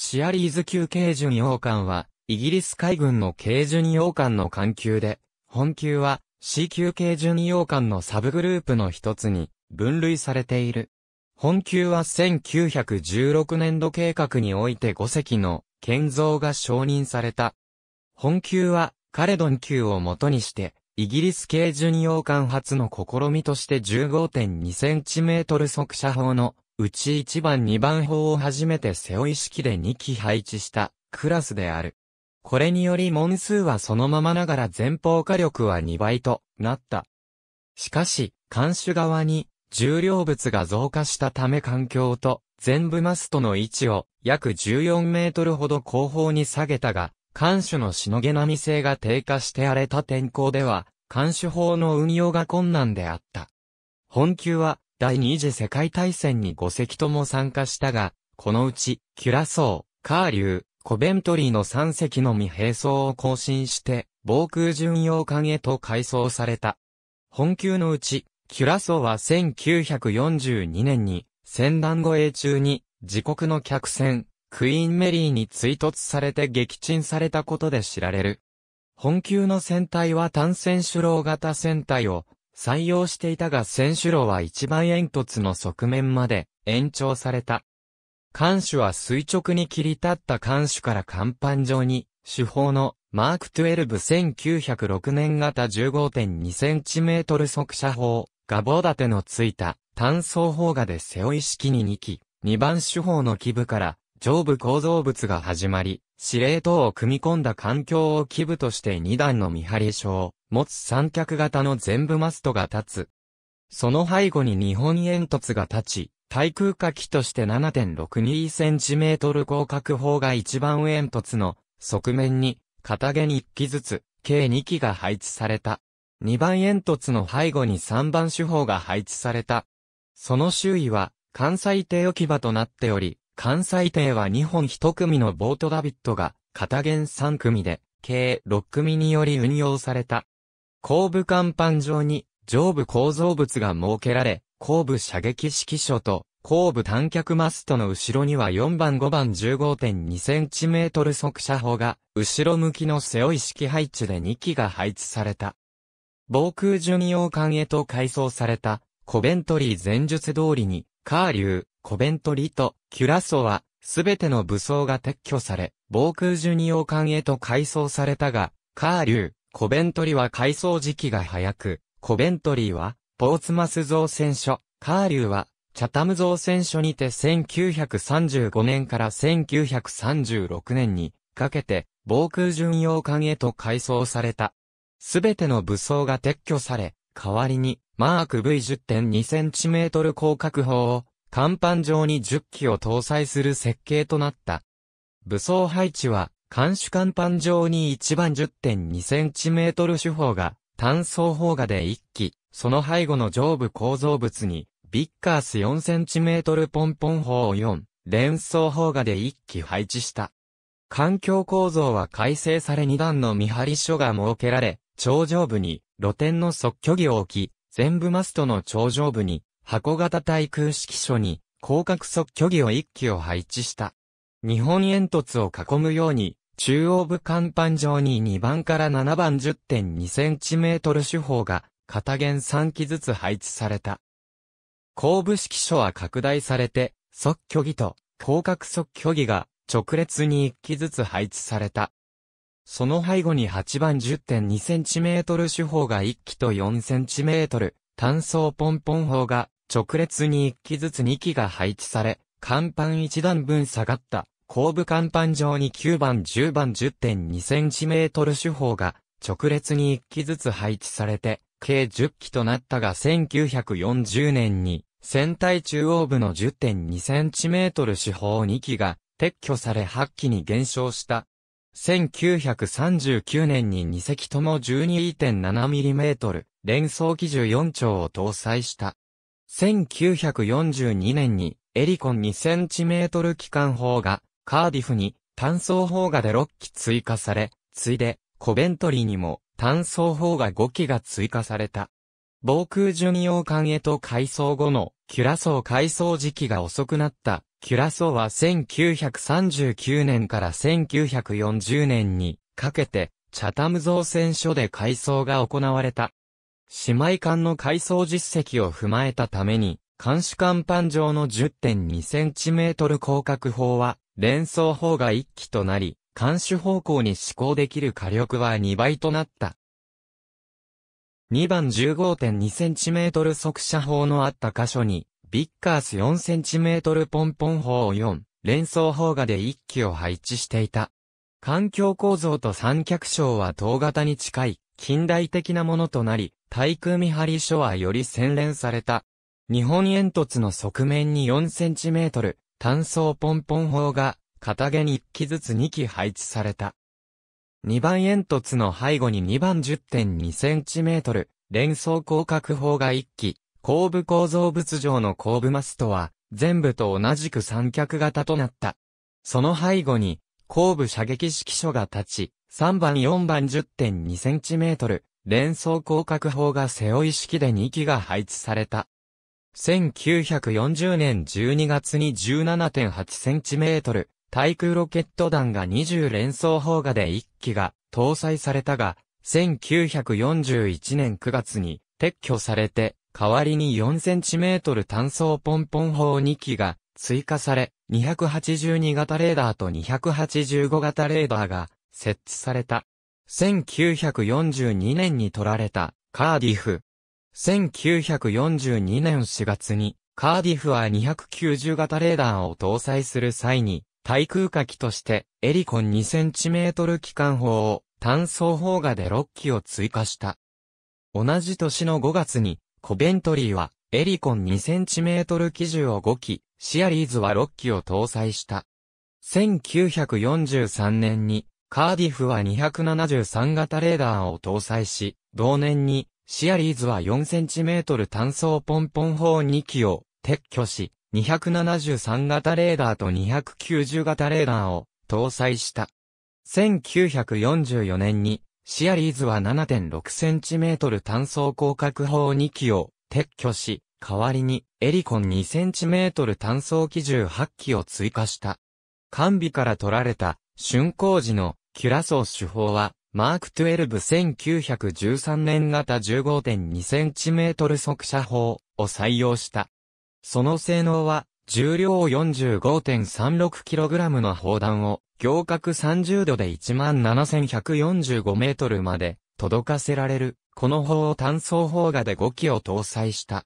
シアリーズ級軽巡洋艦は、イギリス海軍の軽巡洋艦の艦級で、本級は C 級軽巡洋艦のサブグループの一つに分類されている。本級は1916年度計画において5隻の建造が承認された。本級はカレドン級をもとにして、イギリス軽巡洋艦初の試みとして15.2センチメートル速射砲のうち1番2番砲を初めて背負い式で2機配置したクラスである。これにより門数はそのままながら前方火力は2倍となった。しかし、艦首側に重量物が増加したため環境と全部マストの位置を約14メートルほど後方に下げたが、艦首のしのげなみ性が低下して荒れた天候では、艦首砲の運用が困難であった。本級は第二次世界大戦に5隻とも参加したが、このうち、キュラソー、カーリュー、コベントリーの3隻のみ並走を更新して、防空巡洋艦へと改装された。本級のうち、キュラソーは1942年に、戦乱護衛中に、自国の客船、クイーンメリーに追突されて撃沈されたことで知られる。本級の船体は単船首郎型船体を採用していたが選手炉は一番煙突の側面まで延長された。艦首は垂直に切り立った艦首から甲板上に、主砲のマーク121906年型15.2センチメートル速射砲、ガボ立てのついた単装砲画で背負い式に2機、2番主砲の基部から上部構造物が始まり、司令塔を組み込んだ環境を基部として2段の見張り所を持つ三脚型の全部マストが立つ。その背後に日本煙突が立ち、対空火器として 7.62cm 広角砲が一番煙突の側面に片毛に1機ずつ計2機が配置された。2番煙突の背後に3番手法が配置された。その周囲は関西艇置き場となっており、関西艇は2本1組のボートダビットが、片弦3組で、計6組により運用された。後部甲板上に、上部構造物が設けられ、後部射撃指揮所と、後部短脚マストの後ろには4番5番 15.2cm 速射砲が、後ろ向きの背負い式配置で2機が配置された。防空巡洋艦へと改装された、コベントリー前述通りに、カーリュー、コベントリとキュラソは、すべての武装が撤去され、防空ジュニオ艦へと改装されたが、カーリュー、コベントリは改装時期が早く、コベントリーは、ポーツマス造船所、カーリューは、チャタム造船所にて1935年から1936年にかけて、防空巡洋艦へと改装された。すべての武装が撤去され、代わりに、マーク v 1 0 2トル広角砲を甲板上に10機を搭載する設計となった。武装配置は、艦首甲板上に1番 10.2cm 手法が、単装砲画で1機、その背後の上部構造物に、ビッカース 4cm ポンポン砲を4、連装砲画で1機配置した。環境構造は改正され2段の見張り所が設けられ、頂上部に露天の即距儀を置き、全部マストの頂上部に箱型対空式書に、広角速距離を1機を配置した。日本煙突を囲むように、中央部甲板上に2番から7番 10.2cm 手法が、片弦3機ずつ配置された。後部式書は拡大されて、即距離と広角速距離が直列に1機ずつ配置された。その背後に8番 10.2cm 手法が1機と 4cm、単層ポンポン砲が直列に1機ずつ2機が配置され、甲板1段分下がった後部甲板上に9番10番 10.2cm 手法が直列に1機ずつ配置されて、計10機となったが1940年に、船体中央部の 10.2cm 手法2機が撤去され8機に減少した。1939年に2隻とも 12.7mm 連装機銃4丁を搭載した。1942年にエリコン 2cm 機関砲がカーディフに単装砲がで6機追加され、ついでコベントリーにも単装砲が5機が追加された。防空巡洋艦へと改装後のキュラソー改装時期が遅くなったキュラソーは1939年から1940年にかけてチャタム造船所で改装が行われた。姉妹艦の改装実績を踏まえたために、艦首艦板上の 10.2cm 広角砲は、連装砲が1機となり、艦首方向に試行できる火力は2倍となった。2番 15.2cm 速射砲のあった箇所に、ビッカース 4cm ポンポン砲を4、連装砲がで1機を配置していた。環境構造と三脚章は等型に近い、近代的なものとなり、対空見張り所はより洗練された。日本煙突の側面に4センチメートル、単装ポンポン砲が、片毛に1機ずつ2機配置された。2番煙突の背後に2番10.2センチメートル、連装広角砲が1機、後部構造物上の後部マストは、全部と同じく三脚型となった。その背後に、後部射撃式所が立ち、3番4番10.2センチメートル、連想広角砲が背負い式で2機が配置された。1940年12月に 17.8cm 対空ロケット弾が20連装砲画で1機が搭載されたが、1941年9月に撤去されて、代わりに 4cm 単装ポンポン砲2機が追加され、282型レーダーと285型レーダーが設置された。1942年に取られたカーディフ。1942年4月にカーディフは290型レーダーを搭載する際に対空火器としてエリコン 2cm 機関砲を単装砲画で6機を追加した。同じ年の5月にコベントリーはエリコン 2cm 機銃を5機、シアリーズは6機を搭載した。1943年にカーディフは273型レーダーを搭載し、同年に、シアリーズは 4cm 単装ポンポン砲2機を撤去し、273型レーダーと290型レーダーを搭載した。1944年に、シアリーズは 7.6cm 単装広角砲2機を撤去し、代わりにエリコン 2cm 単装機銃8機を追加した。完備から取られた春光時のキュラソー手法は、マーク12-1913年型 15.2cm 速射砲を採用した。その性能は、重量 45.36kg の砲弾を、行角30度で 17,145m まで届かせられる、この砲を単装砲画で5機を搭載した。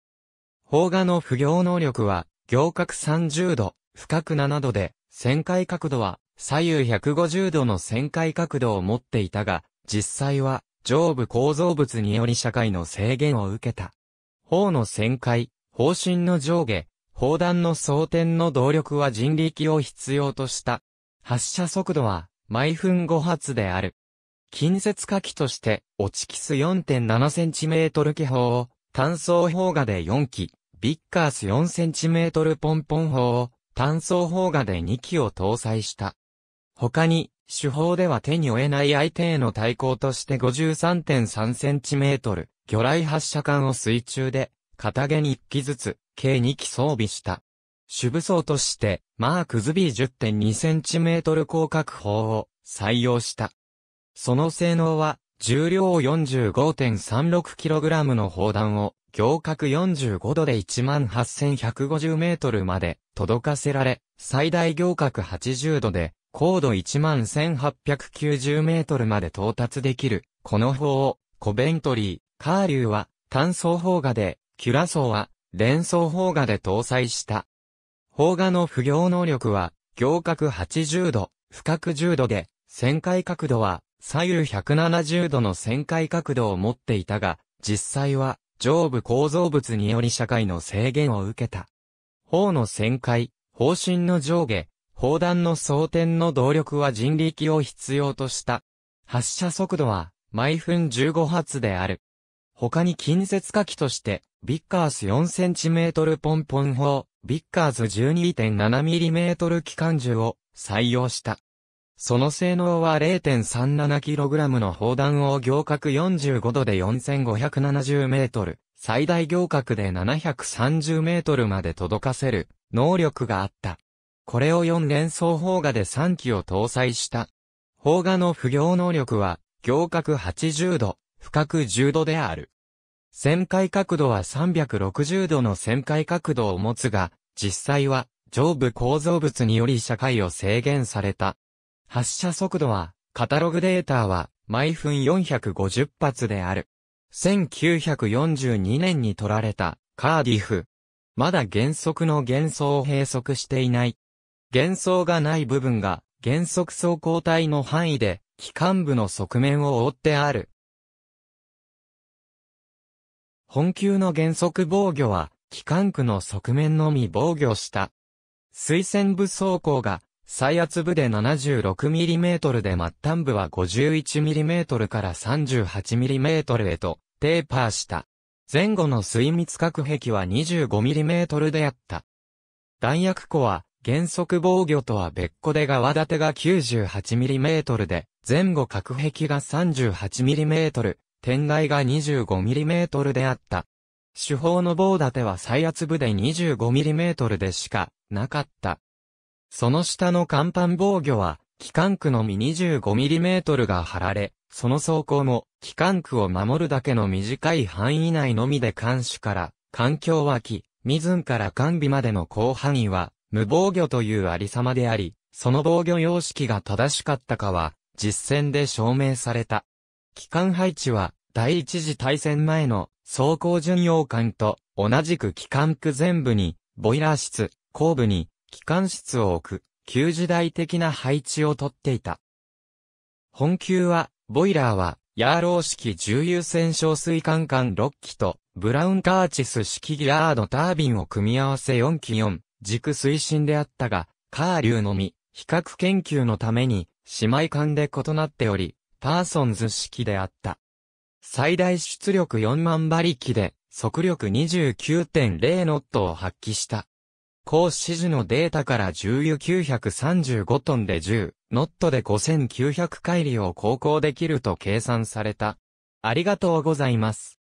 砲画の不行能力は、行角30度、深く7度で、旋回角度は左右150度の旋回角度を持っていたが、実際は上部構造物により社会の制限を受けた。砲の旋回、方針の上下、砲弾の装填の動力は人力を必要とした。発射速度は毎分5発である。近接火器として、落ちキス 4.7cm 気砲を、単装砲画で4機、ビッカース 4cm ポンポン砲を、単装砲画で2機を搭載した。他に、手法では手に負えない相手への対抗として 53.3cm、魚雷発射管を水中で、片毛に1機ずつ、計2機装備した。主武装として、マークズ B10.2cm 広角砲を採用した。その性能は、重量 45.36kg の砲弾を、行角45度で18,150メートルまで届かせられ、最大行角80度で高度11,890メートルまで到達できる、この方を、コベントリー、カーリューは、単層砲画で、キュラソーは、連装砲画で搭載した。砲画の不行能力は、行角80度、深角10度で、旋回角度は、左右170度の旋回角度を持っていたが、実際は、上部構造物により社会の制限を受けた。砲の旋回、方針の上下、砲弾の装填の動力は人力を必要とした。発射速度は毎分15発である。他に近接火器として、ビッカース 4cm ポンポン砲、ビッカーズ 12.7mm 機関銃を採用した。その性能は 0.37kg の砲弾を行角45度で 4570m、最大行角で 730m まで届かせる能力があった。これを4連装砲画で3機を搭載した。砲画の不行能力は、行角80度、深角10度である。旋回角度は360度の旋回角度を持つが、実際は上部構造物により社会を制限された。発射速度は、カタログデータは毎分450発である。1942年に取られたカーディフ。まだ原則の幻想を閉塞していない。幻想がない部分が原則走行体の範囲で機関部の側面を覆ってある。本級の原則防御は機関区の側面のみ防御した。水線部走行が最圧部で 76mm で末端部は 51mm から 38mm へとテーパーした。前後の水密隔壁は 25mm であった。弾薬庫は原則防御とは別個で側立てが 98mm で、前後隔壁が 38mm、天外が 25mm であった。手法の棒立ては最圧部で 25mm でしかなかった。その下の甲板防御は、機関区のみ 25mm が張られ、その走行も、機関区を守るだけの短い範囲内のみで監視から、環境脇、水から管備までの広範囲は、無防御というありさまであり、その防御様式が正しかったかは、実践で証明された。機関配置は、第一次大戦前の装甲巡洋艦と同じく機関区全部に、ボイラー室、後部に、機関室を置く、旧時代的な配置をとっていた。本級は、ボイラーは、ヤーロー式重油船小水管艦6機と、ブラウンカーチス式ギラードタービンを組み合わせ4機4、軸推進であったが、カーリューのみ、比較研究のために、姉妹間で異なっており、パーソンズ式であった。最大出力4万馬力で、速力29.0ノットを発揮した。高指示のデータから重油935トンで10、ノットで5900回里を航行できると計算された。ありがとうございます。